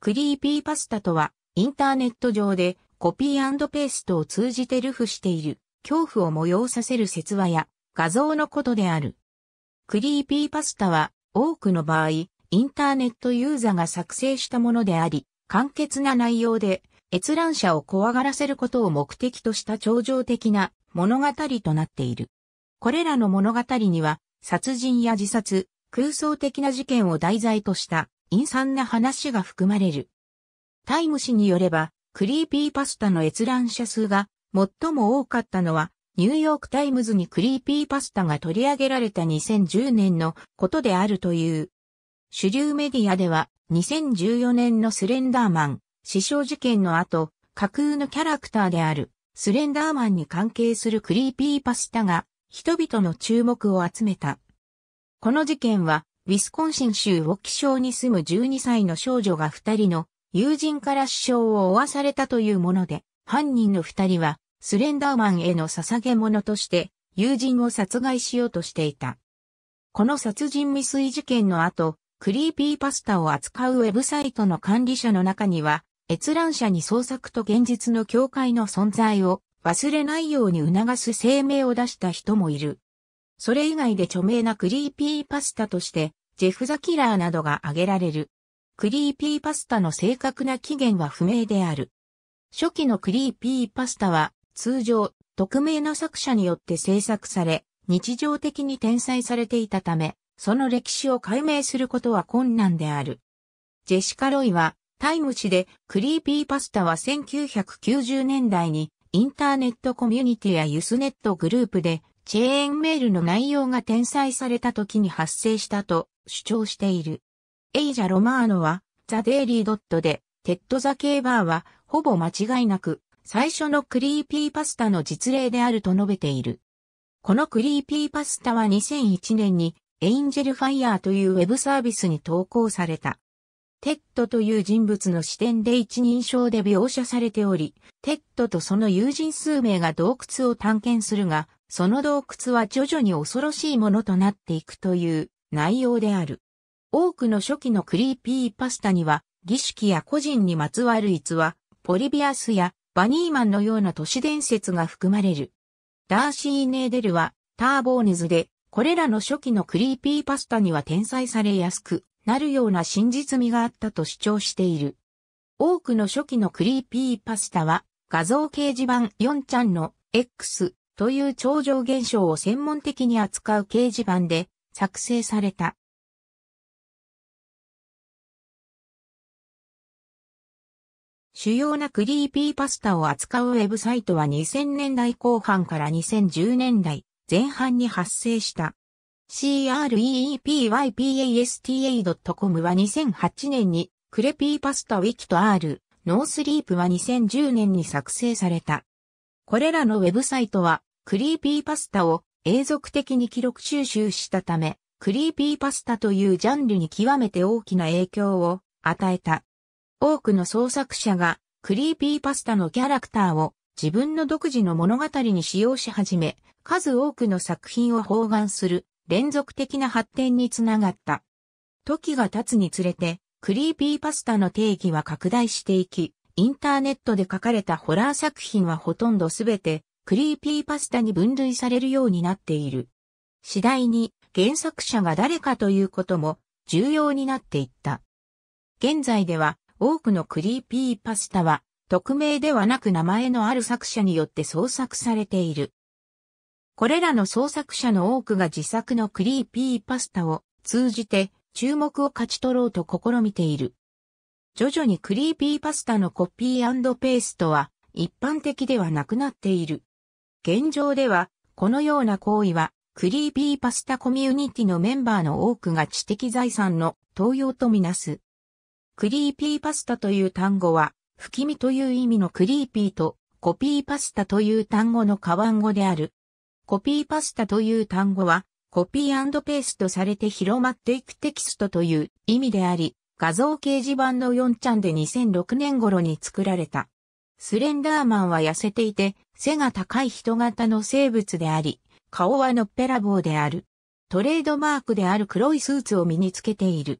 クリーピーパスタとは、インターネット上でコピーペーストを通じてルフしている、恐怖を模様させる説話や画像のことである。クリーピーパスタは、多くの場合、インターネットユーザーが作成したものであり、簡潔な内容で、閲覧者を怖がらせることを目的とした頂上的な物語となっている。これらの物語には、殺人や自殺、空想的な事件を題材とした陰惨な話が含まれる。タイム誌によれば、クリーピーパスタの閲覧者数が最も多かったのは、ニューヨークタイムズにクリーピーパスタが取り上げられた2010年のことであるという。主流メディアでは2014年のスレンダーマン、死傷事件の後、架空のキャラクターであるスレンダーマンに関係するクリーピーパスタが人々の注目を集めた。この事件はウィスコンシン州ウォキショーに住む12歳の少女が2人の友人から死傷を負わされたというもので、犯人の2人はスレンダーマンへの捧げ物として友人を殺害しようとしていた。この殺人未遂事件の後、クリーピーパスタを扱うウェブサイトの管理者の中には、閲覧者に創作と現実の境界の存在を忘れないように促す声明を出した人もいる。それ以外で著名なクリーピーパスタとしてジェフ・ザ・キラーなどが挙げられる。クリーピーパスタの正確な起源は不明である。初期のクリーピーパスタは通常匿名の作者によって制作され、日常的に転載されていたため、その歴史を解明することは困難である。ジェシカ・ロイは、タイム誌で、クリーピーパスタは1990年代に、インターネットコミュニティやユスネットグループで、チェーンメールの内容が転載された時に発生したと主張している。エイジャ・ロマーノは、ザ・デイリー・ドットで、テッド・ザ・ケーバーは、ほぼ間違いなく、最初のクリーピーパスタの実例であると述べている。このクリーピーパスタは2001年に、エインジェル・ファイヤーというウェブサービスに投稿された。テッドという人物の視点で一人称で描写されており、テッドとその友人数名が洞窟を探検するが、その洞窟は徐々に恐ろしいものとなっていくという内容である。多くの初期のクリーピーパスタには、儀式や個人にまつわる逸話、ポリビアスやバニーマンのような都市伝説が含まれる。ダーシー・ネーデルは、ターボーネズで、これらの初期のクリーピーパスタには転載されやすくなるような真実味があったと主張している。多くの初期のクリーピーパスタは、画像掲示板4ちゃんの X、という超常現象を専門的に扱う掲示板で作成された。主要なクリーピーパスタを扱うウェブサイトは2000年代後半から2010年代前半に発生した。creepypasta.com は2008年にクレピーパスタウィキと R、ノースリープは2010年に作成された。これらのウェブサイトはクリーピーパスタを永続的に記録収集したため、クリーピーパスタというジャンルに極めて大きな影響を与えた。多くの創作者がクリーピーパスタのキャラクターを自分の独自の物語に使用し始め、数多くの作品を包含する連続的な発展につながった。時が経つにつれて、クリーピーパスタの定義は拡大していき、インターネットで書かれたホラー作品はほとんどすべてクリーピーパスタに分類されるようになっている。次第に原作者が誰かということも重要になっていった。現在では多くのクリーピーパスタは匿名ではなく名前のある作者によって創作されている。これらの創作者の多くが自作のクリーピーパスタを通じて注目を勝ち取ろうと試みている。徐々にクリーピーパスタのコピーペーストは一般的ではなくなっている。現状では、このような行為は、クリーピーパスタコミュニティのメンバーの多くが知的財産の盗用とみなす。クリーピーパスタという単語は、不気味という意味のクリーピーと、コピーパスタという単語の変ン語である。コピーパスタという単語は、コピーペーストされて広まっていくテキストという意味であり、画像掲示板の4ちゃんで2006年頃に作られた。スレンダーマンは痩せていて、背が高い人型の生物であり、顔はのっぺらぼうである。トレードマークである黒いスーツを身につけている。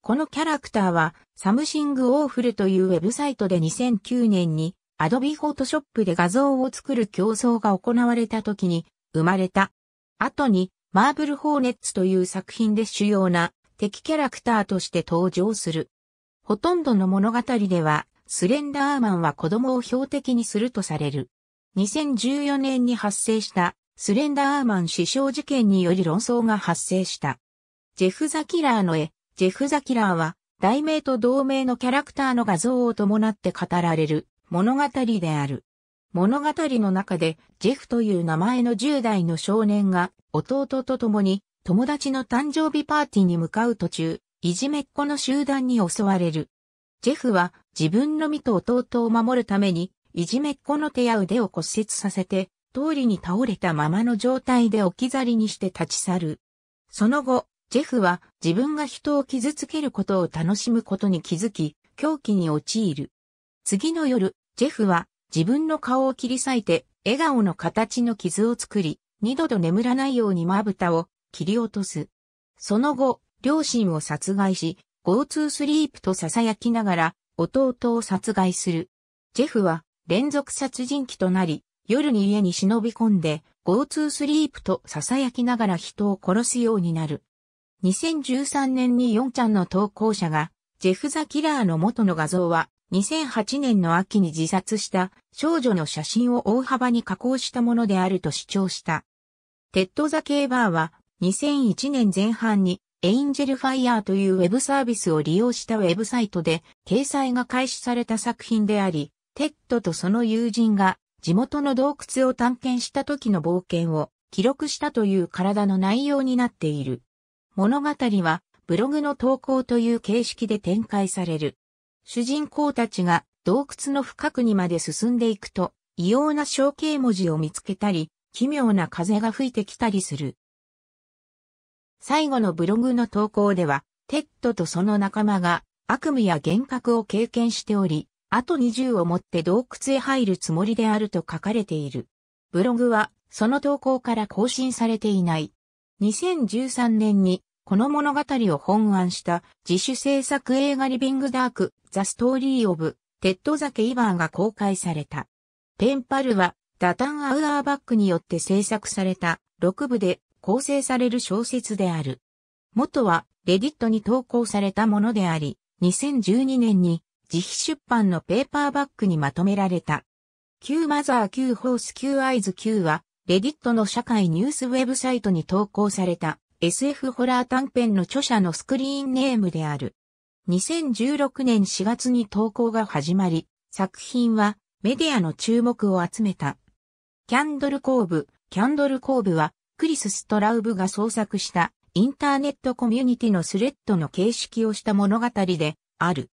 このキャラクターは、サムシングオーフルというウェブサイトで2009年に、アドビフォトショップで画像を作る競争が行われた時に、生まれた。後に、マーブルホーネッツという作品で主要な敵キャラクターとして登場する。ほとんどの物語ではスレンダーマンは子供を標的にするとされる。2014年に発生したスレンダーマン死傷事件により論争が発生した。ジェフ・ザ・キラーの絵、ジェフ・ザ・キラーは題名と同名のキャラクターの画像を伴って語られる物語である。物語の中でジェフという名前の10代の少年が弟と共に友達の誕生日パーティーに向かう途中、いじめっ子の集団に襲われる。ジェフは自分の身と弟を守るために、いじめっ子の手や腕を骨折させて、通りに倒れたままの状態で置き去りにして立ち去る。その後、ジェフは自分が人を傷つけることを楽しむことに気づき、狂気に陥る。次の夜、ジェフは自分の顔を切り裂いて、笑顔の形の傷を作り、二度と眠らないようにまぶたを切り落とす。その後、両親を殺害し、Go to sleep と囁きながら弟を殺害する。ジェフは連続殺人鬼となり、夜に家に忍び込んで Go to sleep と囁きながら人を殺すようになる。2013年に4ちゃんの投稿者が、ジェフ・ザ・キラーの元の画像は、2008年の秋に自殺した少女の写真を大幅に加工したものであると主張した。テッド・ザ・ケーバーは、2001年前半にエインジェルファイヤーというウェブサービスを利用したウェブサイトで掲載が開始された作品であり、テッドとその友人が地元の洞窟を探検した時の冒険を記録したという体の内容になっている。物語はブログの投稿という形式で展開される。主人公たちが洞窟の深くにまで進んでいくと、異様な象形文字を見つけたり、奇妙な風が吹いてきたりする。最後のブログの投稿では、テッドとその仲間が悪夢や幻覚を経験しており、あと20を持って洞窟へ入るつもりであると書かれている。ブログは、その投稿から更新されていない。2013年に、この物語を本案した自主制作映画リビングダーク、ザ・ストーリー・オブ、テッド・ザ・ケイバーが公開された。ペンパルは、ダタン・アウアーバックによって制作された6部で構成される小説である。元はレディットに投稿されたものであり、2012年に自費出版のペーパーバックにまとめられた。Q マザー Q ホース Q アイズ Q は、レディットの社会ニュースウェブサイトに投稿された SF ホラー短編の著者のスクリーンネームである。2016年4月に投稿が始まり、作品はメディアの注目を集めた。キャンドルコーブ、キャンドルコーブはクリス・ストラウブが創作したインターネットコミュニティのスレッドの形式をした物語である。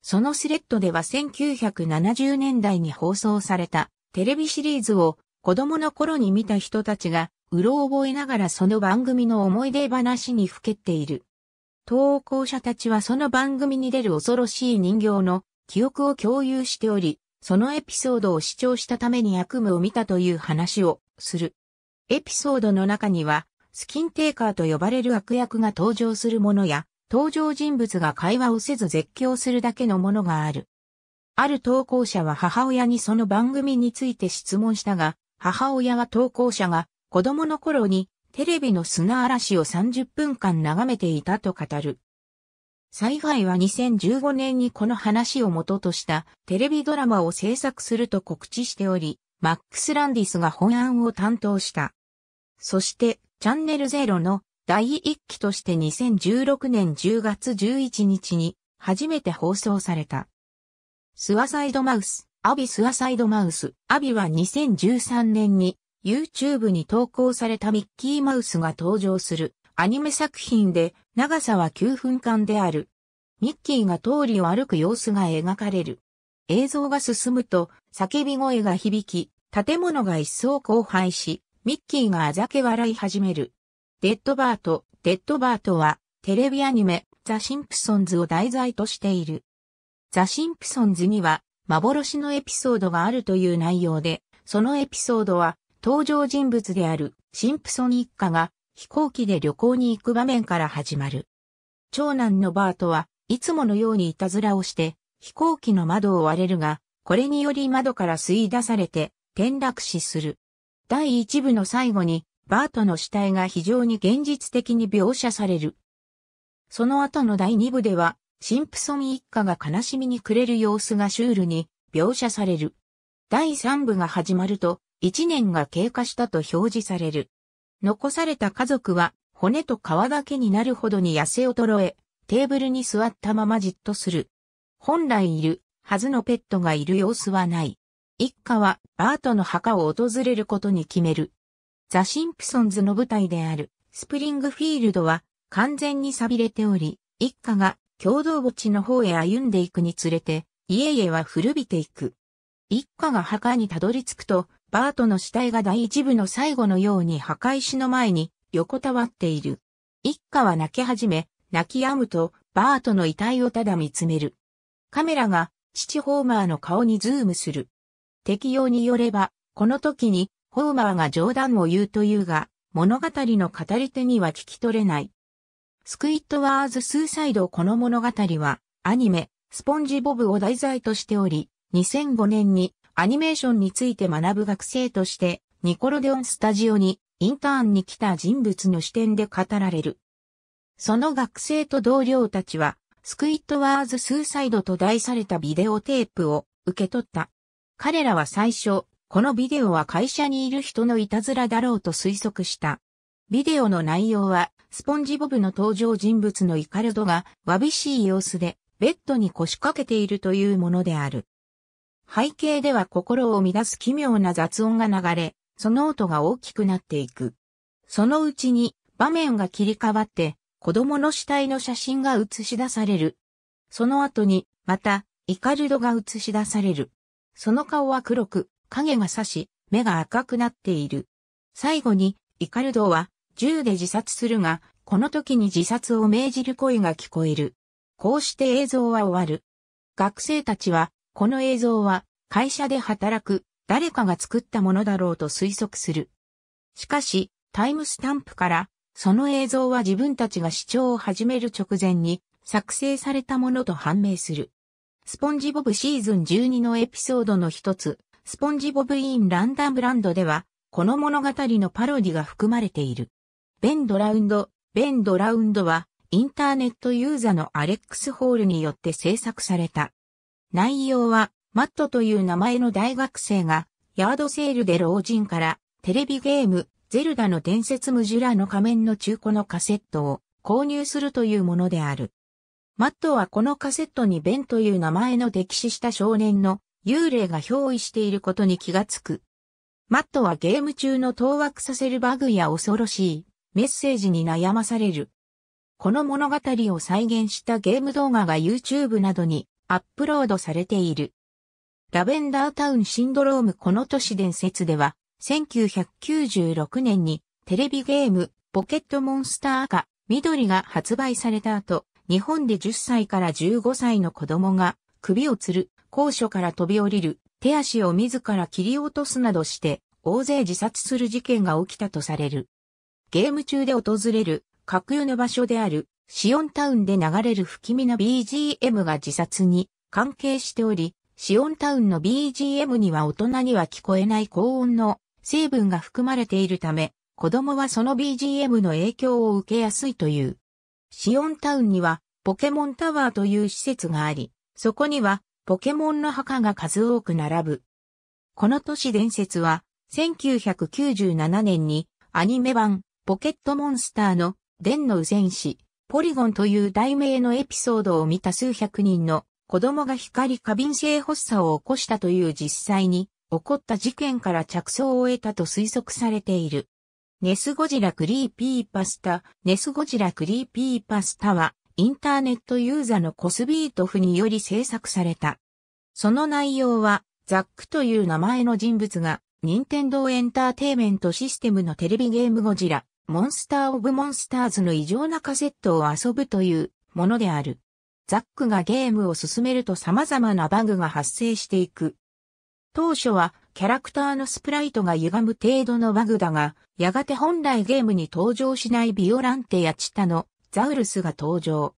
そのスレッドでは1970年代に放送されたテレビシリーズを子供の頃に見た人たちがうろ覚えながらその番組の思い出話にふけっている。投稿者たちはその番組に出る恐ろしい人形の記憶を共有しており、そのエピソードを視聴したために悪夢を見たという話をする。エピソードの中には、スキンテーカーと呼ばれる悪役が登場するものや、登場人物が会話をせず絶叫するだけのものがある。ある投稿者は母親にその番組について質問したが、母親は投稿者が子供の頃にテレビの砂嵐を30分間眺めていたと語る。災害は2015年にこの話を元としたテレビドラマを制作すると告知しており、マックス・ランディスが本案を担当した。そして、チャンネルゼロの第一期として2016年10月11日に初めて放送された。スワサイドマウス、アビスワサイドマウス、アビは2013年に YouTube に投稿されたミッキーマウスが登場するアニメ作品で長さは9分間である。ミッキーが通りを歩く様子が描かれる。映像が進むと叫び声が響き、建物が一層荒廃し、ミッキーがあざけ笑い始める。デッドバート、デッドバートは、テレビアニメ、ザ・シンプソンズを題材としている。ザ・シンプソンズには、幻のエピソードがあるという内容で、そのエピソードは、登場人物であるシンプソン一家が飛行機で旅行に行く場面から始まる。長男のバートはいつものようにいたずらをして飛行機の窓を割れるが、これにより窓から吸い出されて転落死する。第一部の最後に、バートの死体が非常に現実的に描写される。その後の第二部では、シンプソン一家が悲しみに暮れる様子がシュールに描写される。第三部が始まると、一年が経過したと表示される。残された家族は、骨と皮だけになるほどに痩せ衰え、テーブルに座ったままじっとする。本来いるはずのペットがいる様子はない。一家はバートの墓を訪れることに決める。ザ・シンプソンズの舞台であるスプリングフィールドは完全に錆びれており、一家が共同墓地の方へ歩んでいくにつれて、家々は古びていく。一家が墓にたどり着くと、バートの死体が第一部の最後のように墓石の前に横たわっている。一家は泣き始め、泣き止むと、バートの遺体をただ見つめる。カメラが父ホーマーの顔にズームする。適用によれば、この時に、ホーマーが冗談を言うというが、物語の語り手には聞き取れない。スクイットワーズ・スーサイドこの物語は、アニメ、スポンジボブを題材としており、2005年にアニメーションについて学ぶ学生として、ニコロデオンスタジオにインターンに来た人物の視点で語られる。その学生と同僚たちは、スクイットワーズ・スーサイドと題されたビデオテープを受け取った。彼らは最初、このビデオは会社にいる人のいたずらだろうと推測した。ビデオの内容は、スポンジボブの登場人物のイカルドが、わびしい様子で、ベッドに腰掛けているというものである。背景では心を乱す奇妙な雑音が流れ、その音が大きくなっていく。そのうちに、場面が切り替わって、子供の死体の写真が映し出される。その後に、また、イカルドが映し出される。その顔は黒く、影が差し、目が赤くなっている。最後に、イカルドは、銃で自殺するが、この時に自殺を命じる声が聞こえる。こうして映像は終わる。学生たちは、この映像は、会社で働く、誰かが作ったものだろうと推測する。しかし、タイムスタンプから、その映像は自分たちが視聴を始める直前に、作成されたものと判明する。スポンジボブシーズン12のエピソードの一つ、スポンジボブインランダムランドでは、この物語のパロディが含まれている。ベンドラウンド、ベンドラウンドは、インターネットユーザのアレックス・ホールによって制作された。内容は、マットという名前の大学生が、ヤードセールで老人から、テレビゲーム、ゼルダの伝説ムジュラの仮面の中古のカセットを購入するというものである。マットはこのカセットにベンという名前の溺死した少年の幽霊が憑依していることに気がつく。マットはゲーム中の当惑させるバグや恐ろしいメッセージに悩まされる。この物語を再現したゲーム動画が YouTube などにアップロードされている。ラベンダータウンシンドロームこの都市伝説では1996年にテレビゲームポケットモンスター赤緑が発売された後、日本で10歳から15歳の子供が首を吊る、高所から飛び降りる、手足を自ら切り落とすなどして大勢自殺する事件が起きたとされる。ゲーム中で訪れる架空の場所であるシオンタウンで流れる不気味な BGM が自殺に関係しており、シオンタウンの BGM には大人には聞こえない高音の成分が含まれているため、子供はその BGM の影響を受けやすいという。シオンタウンにはポケモンタワーという施設があり、そこにはポケモンの墓が数多く並ぶ。この都市伝説は1997年にアニメ版ポケットモンスターの伝の前史ポリゴンという題名のエピソードを見た数百人の子供が光過敏性発作を起こしたという実際に起こった事件から着想を得たと推測されている。ネスゴジラクリーピーパスタ。ネスゴジラクリーピーパスタは、インターネットユーザのコスビートフにより制作された。その内容は、ザックという名前の人物が、任天堂エンターテイメントシステムのテレビゲームゴジラ、モンスター・オブ・モンスターズの異常なカセットを遊ぶというものである。ザックがゲームを進めると様々なバグが発生していく。当初はキャラクターのスプライトが歪む程度のバグだが、やがて本来ゲームに登場しないビオランテやチタノ、ザウルスが登場。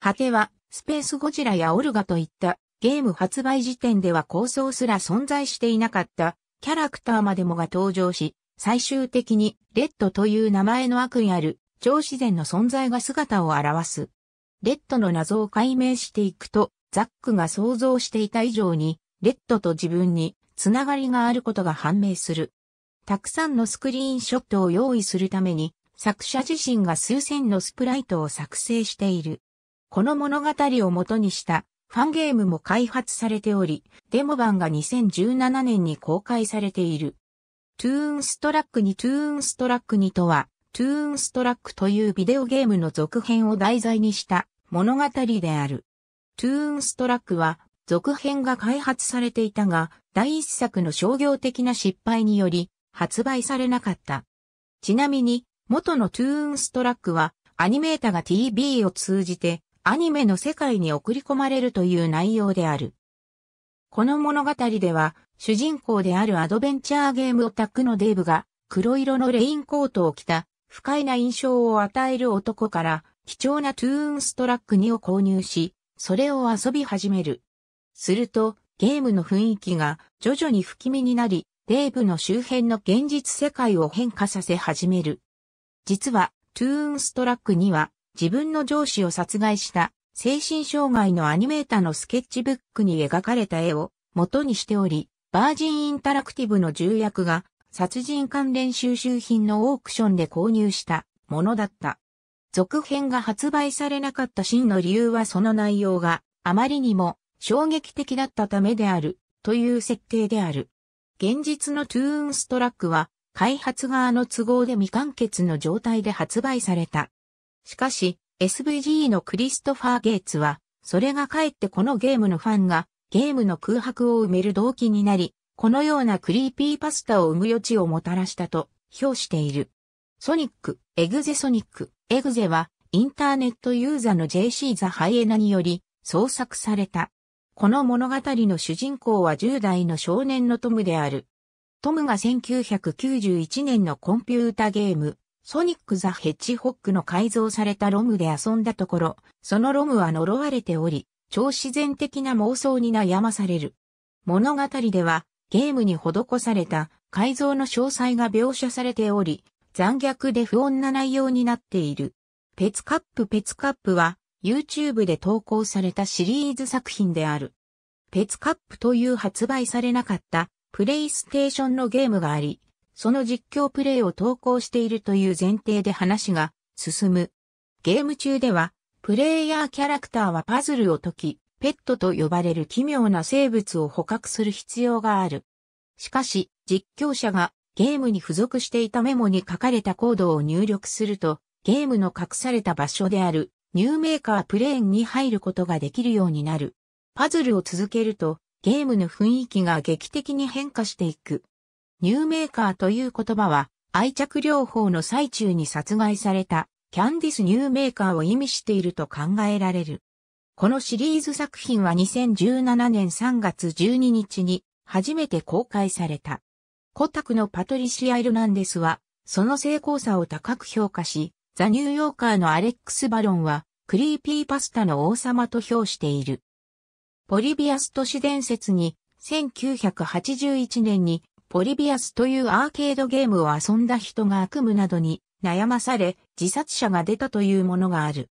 果ては、スペースゴジラやオルガといったゲーム発売時点では構想すら存在していなかったキャラクターまでもが登場し、最終的にレッドという名前の悪意ある超自然の存在が姿を現す。レッドの謎を解明していくと、ザックが想像していた以上に、レッドと自分につながりがあることが判明する。たくさんのスクリーンショットを用意するために、作者自身が数千のスプライトを作成している。この物語を元にしたファンゲームも開発されており、デモ版が2017年に公開されている。トゥーンストラック2トゥーンストラック2とは、トゥーンストラックというビデオゲームの続編を題材にした物語である。トゥーンストラックは続編が開発されていたが、第一作の商業的な失敗により、発売されなかった。ちなみに、元のトゥーンストラックは、アニメータが TV を通じて、アニメの世界に送り込まれるという内容である。この物語では、主人公であるアドベンチャーゲームオタクのデーブが、黒色のレインコートを着た、不快な印象を与える男から、貴重なトゥーンストラック2を購入し、それを遊び始める。すると、ゲームの雰囲気が徐々に不気味になり、デーブの周辺の現実世界を変化させ始める。実は、トゥーンストラックには、自分の上司を殺害した精神障害のアニメーターのスケッチブックに描かれた絵を元にしており、バージンインタラクティブの重役が殺人関連収集品のオークションで購入したものだった。続編が発売されなかった真の理由はその内容があまりにも衝撃的だったためである、という設定である。現実のトゥーンストラックは、開発側の都合で未完結の状態で発売された。しかし、SVG のクリストファー・ゲイツは、それがかえってこのゲームのファンが、ゲームの空白を埋める動機になり、このようなクリーピーパスタを生む余地をもたらしたと評している。ソニック、エグゼソニック、エグゼはインターネットユーザの JC ザハイエナにより創作されたこの物語の主人公は10代の少年のトムである。トムが1991年のコンピュータゲーム、ソニック・ザ・ヘッジホックの改造されたロムで遊んだところ、そのロムは呪われており、超自然的な妄想に悩まされる。物語では、ゲームに施された改造の詳細が描写されており、残虐で不穏な内容になっている。ペツカップペツカップは、YouTube で投稿されたシリーズ作品である。ペツカップという発売されなかったプレイステーションのゲームがあり、その実況プレイを投稿しているという前提で話が進む。ゲーム中では、プレイヤーキャラクターはパズルを解き、ペットと呼ばれる奇妙な生物を捕獲する必要がある。しかし、実況者がゲームに付属していたメモに書かれたコードを入力すると、ゲームの隠された場所であるニューメーカープレーンに入ることができるようになる。パズルを続けると、ゲームの雰囲気が劇的に変化していく。ニューメーカーという言葉は、愛着療法の最中に殺害された、キャンディス・ニューメーカーを意味していると考えられる。このシリーズ作品は2017年3月12日に初めて公開された。コタクのパトリシア・イルナンデスは、その成功さを高く評価し、ザ・ニューヨーカーのアレックス・バロンは、クリーピーパスタの王様と評している。ポリビアス都市伝説に、1981年に、ポリビアスというアーケードゲームを遊んだ人が悪夢などに悩まされ、自殺者が出たというものがある。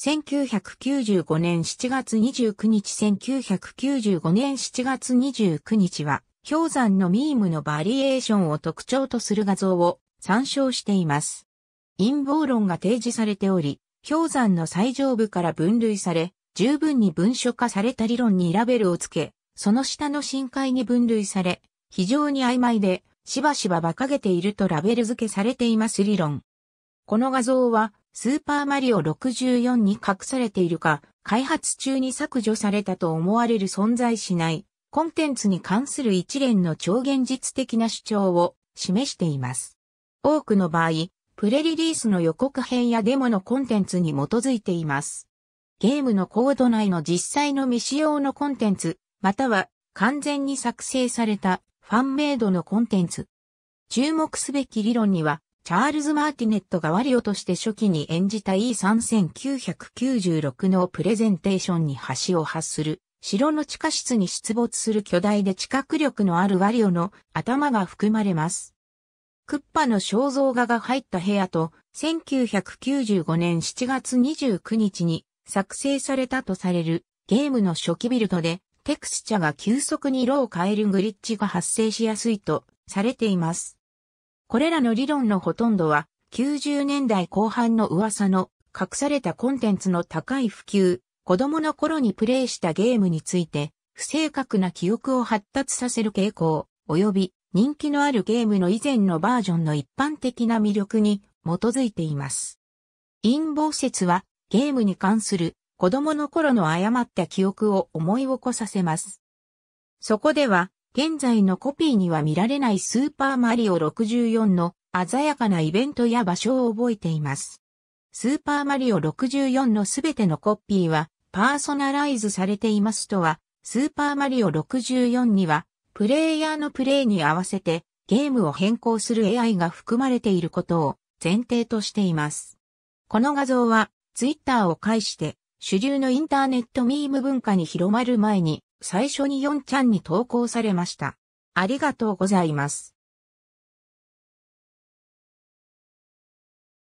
1995年7月29日1995年7月29日は、氷山のミームのバリエーションを特徴とする画像を参照しています。陰謀論が提示されており、氷山の最上部から分類され、十分に文書化された理論にラベルをつけ、その下の深海に分類され、非常に曖昧で、しばしば馬鹿げているとラベル付けされています理論。この画像は、スーパーマリオ64に隠されているか、開発中に削除されたと思われる存在しない、コンテンツに関する一連の超現実的な主張を示しています。多くの場合、プレリリースの予告編やデモのコンテンツに基づいています。ゲームのコード内の実際の未使用のコンテンツ、または完全に作成されたファンメイドのコンテンツ。注目すべき理論には、チャールズ・マーティネットがワリオとして初期に演じた E3996 のプレゼンテーションに橋を発する、城の地下室に出没する巨大で知覚力のあるワリオの頭が含まれます。クッパの肖像画が入った部屋と、1995年7月29日に作成されたとされるゲームの初期ビルドで、テクスチャが急速に色を変えるグリッジが発生しやすいとされています。これらの理論のほとんどは、90年代後半の噂の隠されたコンテンツの高い普及、子供の頃にプレイしたゲームについて、不正確な記憶を発達させる傾向、及び人気のあるゲームの以前のバージョンの一般的な魅力に基づいています。陰謀説はゲームに関する子供の頃の誤った記憶を思い起こさせます。そこでは現在のコピーには見られないスーパーマリオ64の鮮やかなイベントや場所を覚えています。スーパーマリオ64のすべてのコピーはパーソナライズされていますとは、スーパーマリオ64にはプレイヤーのプレイに合わせてゲームを変更する AI が含まれていることを前提としています。この画像は Twitter を介して主流のインターネットミーム文化に広まる前に最初に4ちゃんに投稿されました。ありがとうございます。